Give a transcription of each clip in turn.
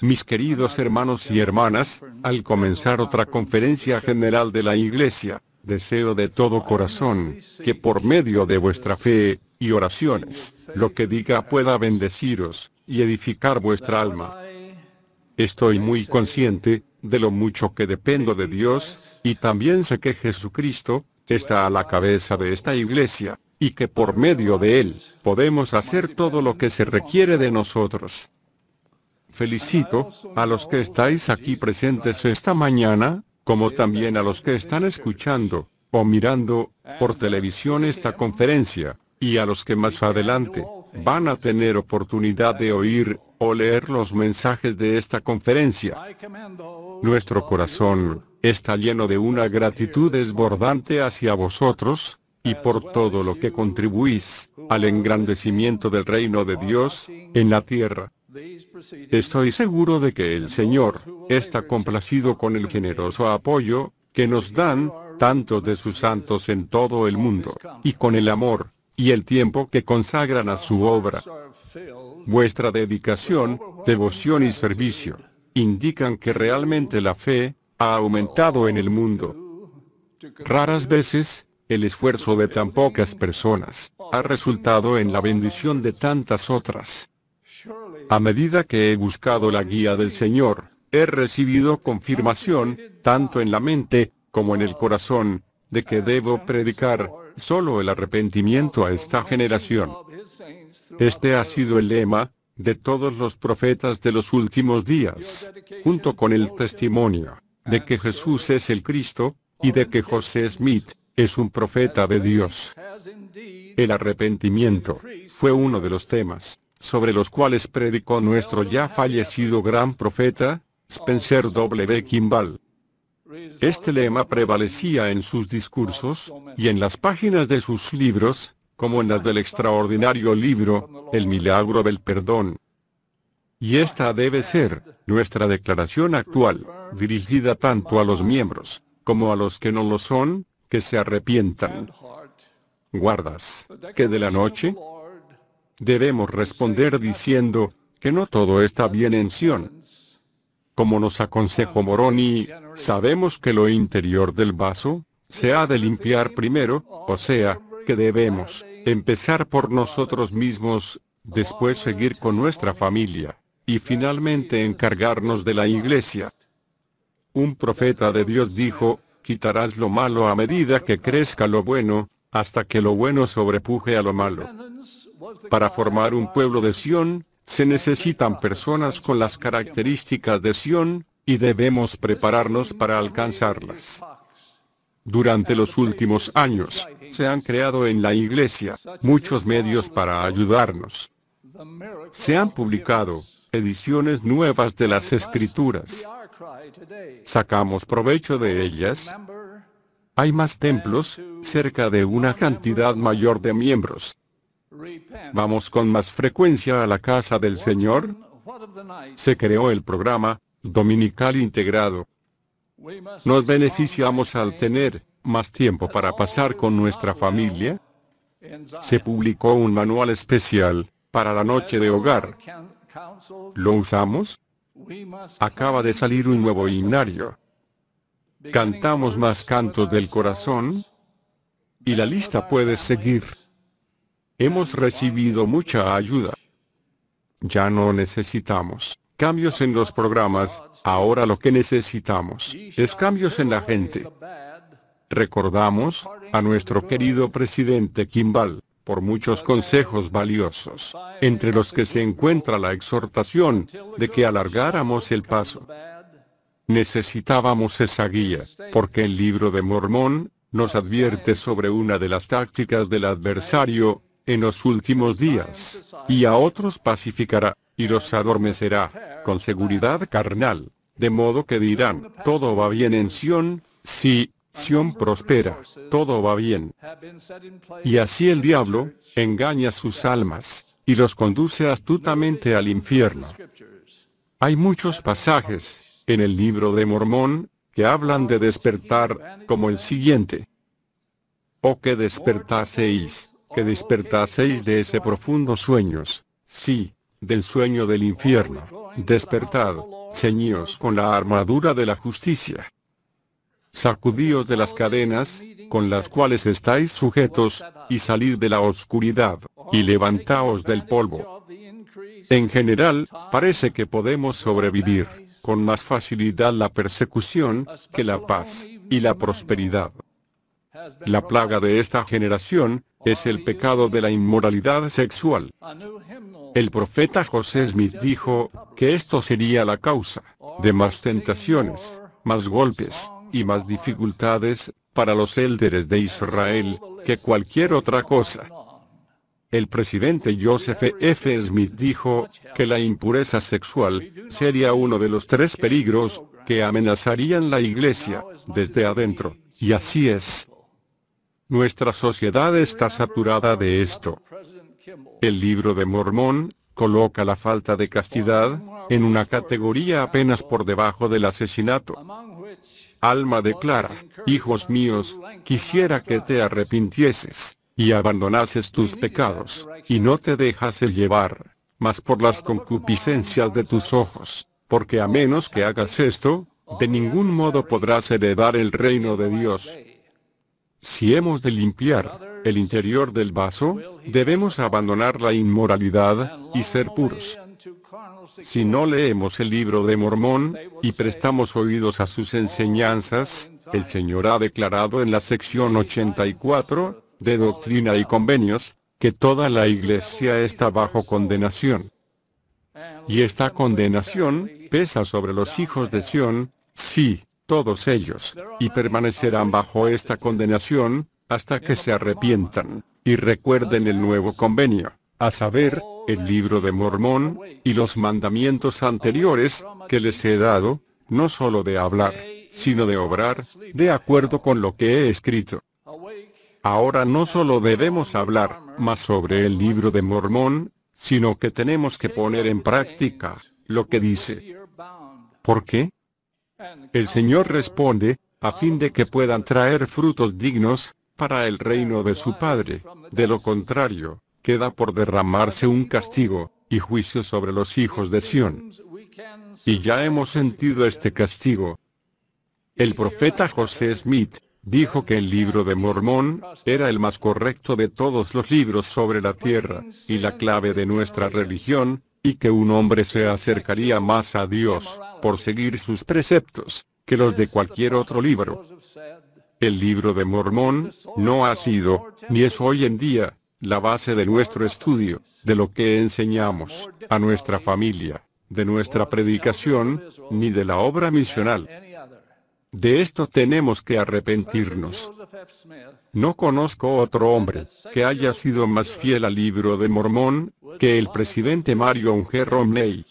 Mis queridos hermanos y hermanas, al comenzar otra conferencia general de la Iglesia, deseo de todo corazón que por medio de vuestra fe y oraciones, lo que diga pueda bendeciros y edificar vuestra alma. Estoy muy consciente de lo mucho que dependo de Dios y también sé que Jesucristo está a la cabeza de esta iglesia, y que por medio de él podemos hacer todo lo que se requiere de nosotros. Felicito a los que estáis aquí presentes esta mañana, como también a los que están escuchando o mirando por televisión esta conferencia, y a los que más adelante van a tener oportunidad de oír o leer los mensajes de esta conferencia. Nuestro corazón está lleno de una gratitud desbordante hacia vosotros, y por todo lo que contribuís al engrandecimiento del reino de Dios en la tierra. Estoy seguro de que el Señor está complacido con el generoso apoyo que nos dan tantos de sus santos en todo el mundo, y con el amor y el tiempo que consagran a su obra. Vuestra dedicación, devoción y servicio indican que realmente la fe ha aumentado en el mundo. Raras veces, el esfuerzo de tan pocas personas ha resultado en la bendición de tantas otras. A medida que he buscado la guía del Señor, he recibido confirmación, tanto en la mente como en el corazón, de que debo predicar solo el arrepentimiento a esta generación. Este ha sido el lema de todos los profetas de los últimos días, junto con el testimonio de que Jesús es el Cristo, y de que José Smith es un profeta de Dios. El arrepentimiento fue uno de los temas sobre los cuales predicó nuestro ya fallecido gran profeta, Spencer W. Kimball. Este lema prevalecía en sus discursos y en las páginas de sus libros, como en las del extraordinario libro, El milagro del perdón, y esta debe ser nuestra declaración actual, dirigida tanto a los miembros como a los que no lo son, que se arrepientan. Guardas, que de la noche debemos responder diciendo que no todo está bien en Sion. Como nos aconsejó Moroni, sabemos que lo interior del vaso se ha de limpiar primero, o sea, que debemos empezar por nosotros mismos, después seguir con nuestra familia, y finalmente encargarnos de la iglesia. Un profeta de Dios dijo, quitarás lo malo a medida que crezca lo bueno, hasta que lo bueno sobrepuje a lo malo. Para formar un pueblo de Sión, se necesitan personas con las características de Sión, y debemos prepararnos para alcanzarlas. Durante los últimos años, se han creado en la Iglesia muchos medios para ayudarnos. Se han publicado ediciones nuevas de las escrituras. Sacamos provecho de ellas. Hay más templos, cerca de una cantidad mayor de miembros. Vamos con más frecuencia a la casa del Señor. Se creó el programa Dominical Integrado. Nos beneficiamos al tener más tiempo para pasar con nuestra familia. Se publicó un manual especial para la noche de hogar. ¿Lo usamos? Acaba de salir un nuevo himnario. Cantamos más cantos del corazón y la lista puede seguir. Hemos recibido mucha ayuda. Ya no necesitamos cambios en los programas. Ahora lo que necesitamos es cambios en la gente. Recordamos a nuestro querido presidente Kimball por muchos consejos valiosos, entre los que se encuentra la exhortación de que alargáramos el paso. Necesitábamos esa guía, porque el libro de Mormón nos advierte sobre una de las tácticas del adversario en los últimos días, y a otros pacificará, y los adormecerá, con seguridad carnal, de modo que dirán, todo va bien en Sión, sí, prospera, todo va bien. Y así el diablo engaña sus almas y los conduce astutamente al infierno. Hay muchos pasajes en el libro de Mormón que hablan de despertar como el siguiente. O que despertaseis, que despertaseis de ese profundo sueños, sí, del sueño del infierno. Despertad, ceñíos con la armadura de la justicia sacudíos de las cadenas, con las cuales estáis sujetos, y salid de la oscuridad, y levantaos del polvo. En general, parece que podemos sobrevivir con más facilidad la persecución que la paz y la prosperidad. La plaga de esta generación es el pecado de la inmoralidad sexual. El profeta José Smith dijo que esto sería la causa de más tentaciones, más golpes, y más dificultades para los élderes de Israel que cualquier otra cosa. El presidente Joseph F. Smith dijo que la impureza sexual sería uno de los tres peligros que amenazarían la iglesia desde adentro. Y así es. Nuestra sociedad está saturada de esto. El libro de Mormón coloca la falta de castidad en una categoría apenas por debajo del asesinato alma declara, hijos míos, quisiera que te arrepintieses, y abandonases tus pecados, y no te el llevar, mas por las concupiscencias de tus ojos, porque a menos que hagas esto, de ningún modo podrás heredar el reino de Dios. Si hemos de limpiar el interior del vaso, debemos abandonar la inmoralidad y ser puros. Si no leemos el libro de Mormón y prestamos oídos a sus enseñanzas, el Señor ha declarado en la sección 84 de Doctrina y Convenios que toda la iglesia está bajo condenación. Y esta condenación pesa sobre los hijos de Sión, sí, todos ellos, y permanecerán bajo esta condenación hasta que se arrepientan y recuerden el nuevo convenio a saber, el libro de Mormón, y los mandamientos anteriores, que les he dado, no solo de hablar, sino de obrar, de acuerdo con lo que he escrito. Ahora no solo debemos hablar más sobre el libro de Mormón, sino que tenemos que poner en práctica lo que dice. ¿Por qué? El Señor responde, a fin de que puedan traer frutos dignos para el reino de su Padre. De lo contrario, queda por derramarse un castigo y juicio sobre los hijos de Sión. Y ya hemos sentido este castigo. El profeta José Smith dijo que el libro de Mormón era el más correcto de todos los libros sobre la tierra, y la clave de nuestra religión, y que un hombre se acercaría más a Dios, por seguir sus preceptos, que los de cualquier otro libro. El libro de Mormón no ha sido, ni es hoy en día, la base de nuestro estudio, de lo que enseñamos a nuestra familia, de nuestra predicación, ni de la obra misional. De esto tenemos que arrepentirnos. No conozco otro hombre que haya sido más fiel al libro de Mormón que el presidente Mario G. Romney.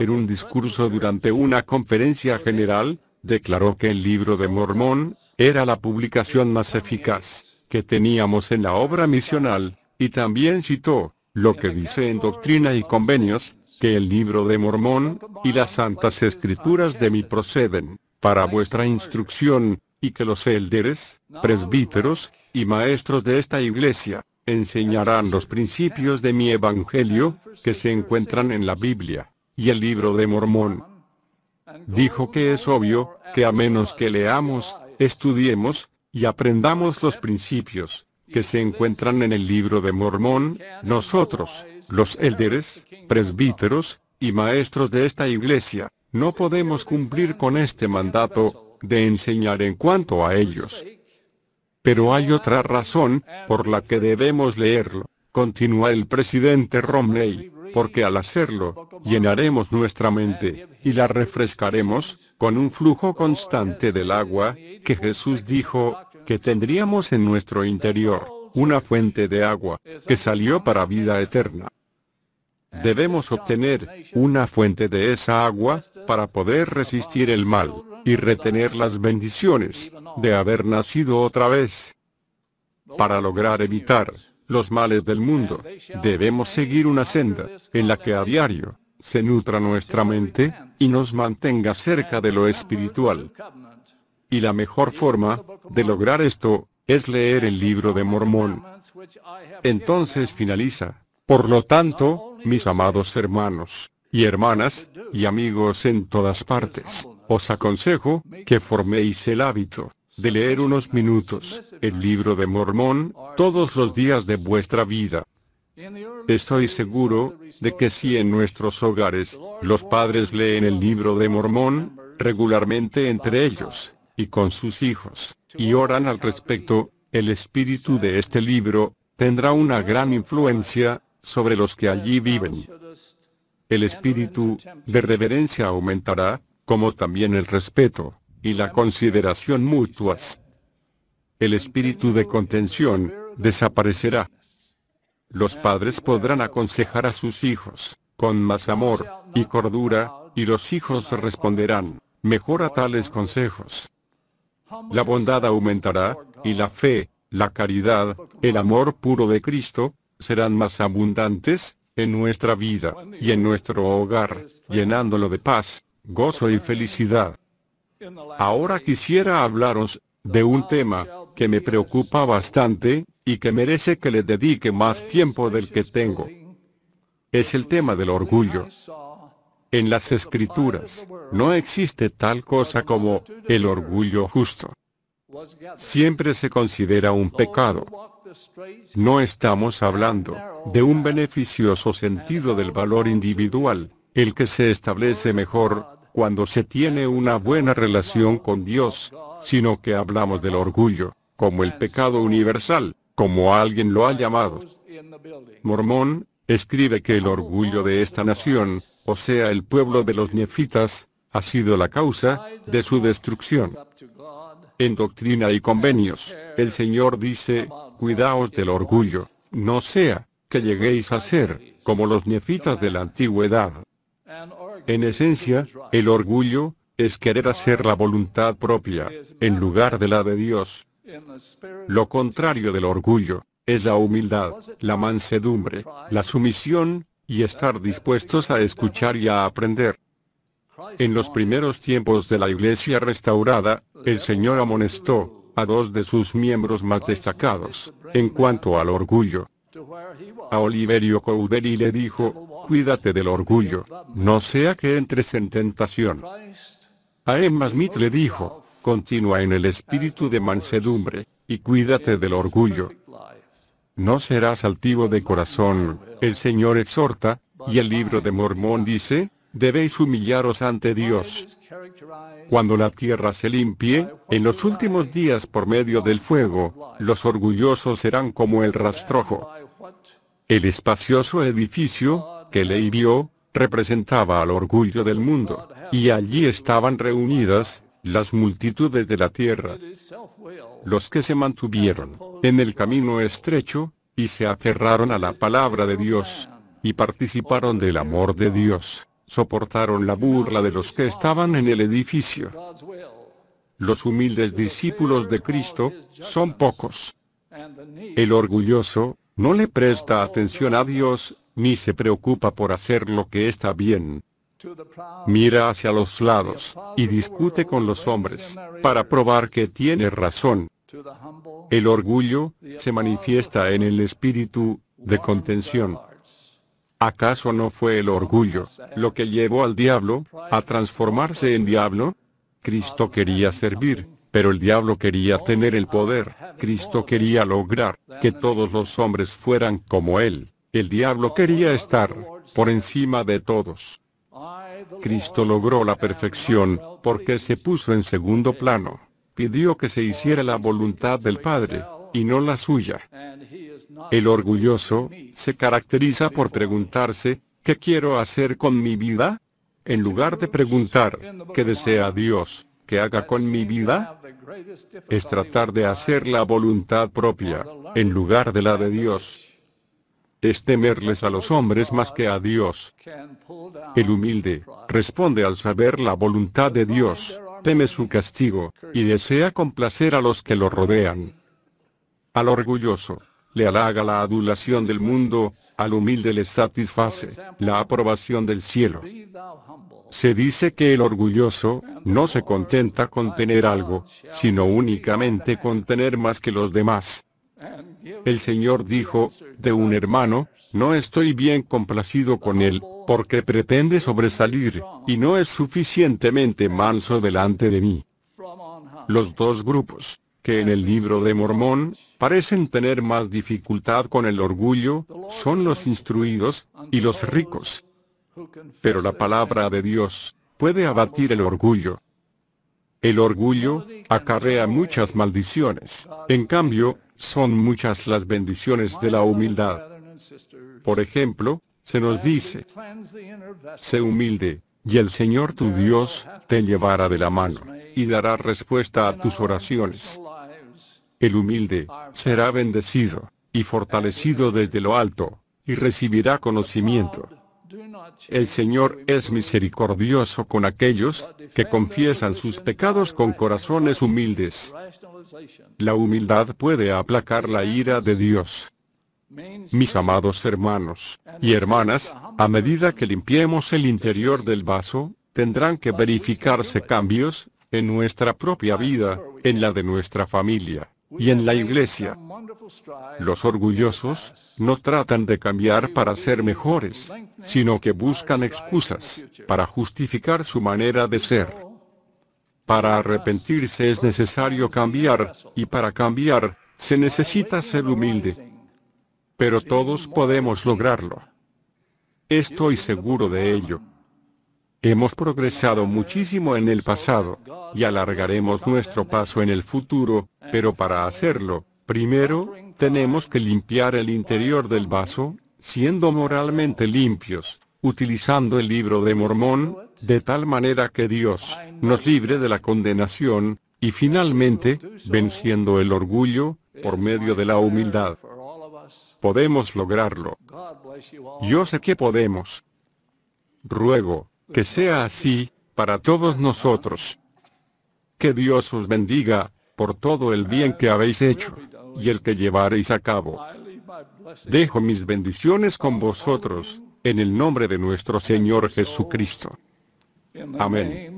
En un discurso durante una conferencia general, declaró que el libro de Mormón era la publicación más eficaz que teníamos en la obra misional, y también citó, lo que dice en Doctrina y Convenios, que el libro de Mormón y las santas escrituras de mí proceden, para vuestra instrucción, y que los elderes, presbíteros, y maestros de esta iglesia, enseñarán los principios de mi evangelio, que se encuentran en la Biblia, y el libro de Mormón. Dijo que es obvio, que a menos que leamos, estudiemos, y aprendamos los principios que se encuentran en el libro de Mormón, nosotros, los élderes, presbíteros y maestros de esta iglesia, no podemos cumplir con este mandato de enseñar en cuanto a ellos. Pero hay otra razón por la que debemos leerlo, continúa el presidente Romney porque al hacerlo, llenaremos nuestra mente y la refrescaremos con un flujo constante del agua que Jesús dijo que tendríamos en nuestro interior, una fuente de agua que salió para vida eterna. Debemos obtener una fuente de esa agua para poder resistir el mal y retener las bendiciones de haber nacido otra vez para lograr evitar los males del mundo. Debemos seguir una senda en la que a diario se nutra nuestra mente y nos mantenga cerca de lo espiritual. Y la mejor forma de lograr esto es leer el libro de Mormón. Entonces finaliza. Por lo tanto, mis amados hermanos y hermanas y amigos en todas partes, os aconsejo que forméis el hábito de leer unos minutos el libro de Mormón todos los días de vuestra vida. Estoy seguro de que si en nuestros hogares los padres leen el libro de Mormón regularmente entre ellos y con sus hijos y oran al respecto, el espíritu de este libro tendrá una gran influencia sobre los que allí viven. El espíritu de reverencia aumentará, como también el respeto y la consideración mutuas. El espíritu de contención desaparecerá. Los padres podrán aconsejar a sus hijos con más amor y cordura, y los hijos responderán mejor a tales consejos. La bondad aumentará, y la fe, la caridad, el amor puro de Cristo, serán más abundantes en nuestra vida y en nuestro hogar, llenándolo de paz, gozo y felicidad. Ahora quisiera hablaros de un tema que me preocupa bastante y que merece que le dedique más tiempo del que tengo. Es el tema del orgullo. En las Escrituras no existe tal cosa como el orgullo justo. Siempre se considera un pecado. No estamos hablando de un beneficioso sentido del valor individual, el que se establece mejor cuando se tiene una buena relación con Dios, sino que hablamos del orgullo, como el pecado universal, como alguien lo ha llamado. Mormón escribe que el orgullo de esta nación, o sea el pueblo de los nefitas, ha sido la causa de su destrucción. En Doctrina y Convenios, el Señor dice, cuidaos del orgullo, no sea que lleguéis a ser como los nefitas de la antigüedad, en esencia, el orgullo es querer hacer la voluntad propia en lugar de la de Dios. Lo contrario del orgullo es la humildad, la mansedumbre, la sumisión y estar dispuestos a escuchar y a aprender. En los primeros tiempos de la iglesia restaurada, el Señor amonestó a dos de sus miembros más destacados en cuanto al orgullo. A Oliverio Couderi le dijo, Cuídate del orgullo, no sea que entres en tentación. A Emma Smith le dijo, continúa en el espíritu de mansedumbre, y cuídate del orgullo. No serás altivo de corazón, el Señor exhorta, y el libro de Mormón dice, debéis humillaros ante Dios. Cuando la tierra se limpie, en los últimos días por medio del fuego, los orgullosos serán como el rastrojo. El espacioso edificio, que le vio, representaba al orgullo del mundo. Y allí estaban reunidas, las multitudes de la tierra, los que se mantuvieron en el camino estrecho, y se aferraron a la palabra de Dios, y participaron del amor de Dios, soportaron la burla de los que estaban en el edificio. Los humildes discípulos de Cristo son pocos. El orgulloso no le presta atención a Dios ni se preocupa por hacer lo que está bien. Mira hacia los lados y discute con los hombres para probar que tiene razón. El orgullo se manifiesta en el espíritu de contención. ¿Acaso no fue el orgullo lo que llevó al diablo a transformarse en diablo? Cristo quería servir, pero el diablo quería tener el poder. Cristo quería lograr que todos los hombres fueran como Él. El diablo quería estar por encima de todos. Cristo logró la perfección porque se puso en segundo plano. Pidió que se hiciera la voluntad del Padre y no la suya. El orgulloso se caracteriza por preguntarse, ¿qué quiero hacer con mi vida? En lugar de preguntar, ¿qué desea Dios que haga con mi vida? Es tratar de hacer la voluntad propia en lugar de la de Dios es temerles a los hombres más que a Dios. El humilde responde al saber la voluntad de Dios, teme su castigo, y desea complacer a los que lo rodean. Al orgulloso, le halaga la adulación del mundo, al humilde le satisface la aprobación del cielo. Se dice que el orgulloso no se contenta con tener algo, sino únicamente con tener más que los demás. El Señor dijo, de un hermano, no estoy bien complacido con él, porque pretende sobresalir, y no es suficientemente manso delante de mí. Los dos grupos, que en el libro de Mormón, parecen tener más dificultad con el orgullo, son los instruidos y los ricos. Pero la palabra de Dios puede abatir el orgullo. El orgullo acarrea muchas maldiciones. En cambio, son muchas las bendiciones de la humildad. Por ejemplo, se nos dice, sé humilde, y el Señor tu Dios te llevará de la mano y dará respuesta a tus oraciones. El humilde será bendecido y fortalecido desde lo alto y recibirá conocimiento. El Señor es misericordioso con aquellos que confiesan sus pecados con corazones humildes. La humildad puede aplacar la ira de Dios. Mis amados hermanos y hermanas, a medida que limpiemos el interior del vaso, tendrán que verificarse cambios en nuestra propia vida, en la de nuestra familia y en la iglesia. Los orgullosos no tratan de cambiar para ser mejores, sino que buscan excusas para justificar su manera de ser. Para arrepentirse es necesario cambiar, y para cambiar se necesita ser humilde. Pero todos podemos lograrlo. Estoy seguro de ello. Hemos progresado muchísimo en el pasado y alargaremos nuestro paso en el futuro, pero para hacerlo, primero, tenemos que limpiar el interior del vaso, siendo moralmente limpios, utilizando el libro de Mormón, de tal manera que Dios nos libre de la condenación, y finalmente, venciendo el orgullo, por medio de la humildad. Podemos lograrlo. Yo sé que podemos. Ruego, que sea así para todos nosotros. Que Dios os bendiga por todo el bien que habéis hecho y el que llevaréis a cabo. Dejo mis bendiciones con vosotros en el nombre de nuestro Señor Jesucristo. Amén.